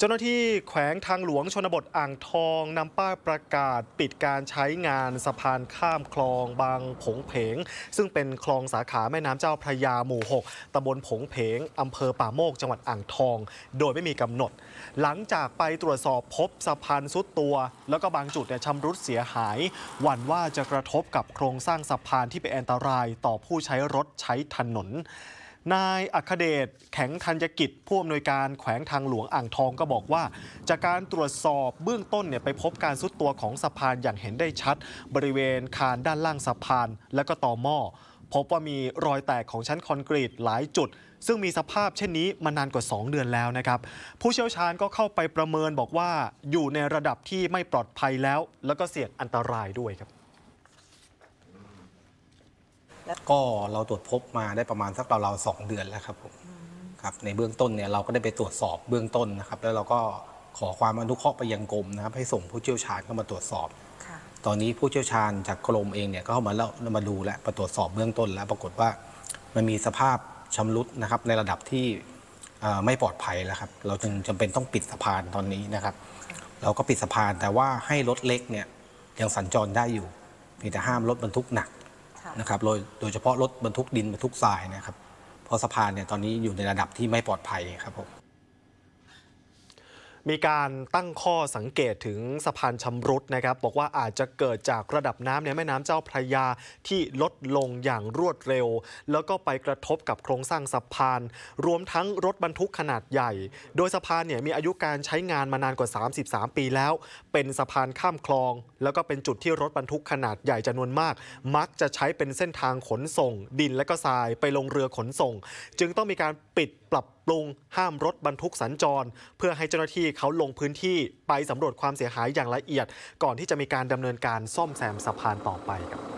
เจ้าหน้าที่แขวงทางหลวงชนบทอ่างทองนำป้ายประกาศปิดการใช้งานสะพานข้ามคลองบางผงเพง ซึ่งเป็นคลองสาขาแม่น้ำเจ้าพระยาหมู่ 6ตำบลผงเพงอำเภอป่าโมกจังหวัดอ่างทองโดยไม่มีกำหนด หลังจากไปตรวจสอบพบสะพานสุดตัว แล้วก็บางจุดเนี่ยชำรุดเสียหายหวั่นว่าจะกระทบกับโครงสร้างสะพานที่เป็นอันตรายต่อผู้ใช้รถใช้ถนนนายอัคเดชแข็งธัญกิจ ผู้อำนวยการแขวงทางหลวงอ่างทองก็บอกว่า จากการตรวจสอบเบื้องต้นเนี่ยไปพบการซุดตัวของสะพานอย่างเห็นได้ชัด บริเวณคานด้านล่างสะพานและก็ต่อหม้อพบว่ามีรอยแตกของชั้นคอนกรีตหลายจุด ซึ่งมีสภาพเช่นนี้มานานกว่า 2 เดือนแล้วนะครับผู้เชี่ยวชาญก็เข้าไปประเมินบอกว่าอยู่ในระดับที่ไม่ปลอดภัยแล้ว แล้วก็เสี่ยงอันตรายด้วยครับก็เราตรวจพบมาได้ประมาณสักราวๆสองเดือนแล้วครับผมครับในเบื้องต้นเนี่ยเราก็ได้ไปตรวจสอบเบื้องต้นนะครับ แล้วเราก็ขอความอนุเคราะห์ไปยังกรมนะครับ ให้ส่งผู้เชี่ยวชาญเข้ามาตรวจสอบตอนนี้ผู้เชี่ยวชาญจากกรมเองเนี่ยก็เข้ามาแล้วมาดูและระตรวจสอบเบื้องต้นแล้ว ปรากฏว่ามันมีสภาพชำรุดนะครับในระดับที่ไม่ปลอดภัยแล้วครับ เราจึงจำเป็นต้องปิดสะพานตอนนี้นะครับ เราก็ปิดสะพานแต่ว่าให้รถเล็กเนี่ยยังสัญจรได้อยู่มีแต่ห้ามรถบรรทุกหนักนะครับโดยเฉพาะรถบรรทุกดินบรรทุกทรายนะครับเพราะสะพานเนี่ยตอนนี้อยู่ในระดับที่ไม่ปลอดภัยครับผมมีการตั้งข้อสังเกตถึงสะพานชำรุดนะครับ บอกว่าอาจจะเกิดจากระดับน้ำในแม่น้ำเจ้าพระยาที่ลดลงอย่างรวดเร็ว แล้วก็ไปกระทบกับโครงสร้างสะพานรวมทั้งรถบรรทุกขนาดใหญ่ โดยสะพานเนี่ยมีอายุการใช้งานมานานกว่า33 ปีแล้ว เป็นสะพานข้ามคลอง แล้วก็เป็นจุดที่รถบรรทุกขนาดใหญ่จำนวนมาก มักจะใช้เป็นเส้นทางขนส่ง ดินและก็ทรายไปลงเรือขนส่ง จึงต้องมีการปิดปรับลรุงห้ามรถบรรทุกสัญจร เพื่อให้เจ้าหน้าที่เขาลงพื้นที่ไปสำรวจความเสียหายอย่างละเอียด ก่อนที่จะมีการดำเนินการซ่อมแซมสะพานต่อไปครับ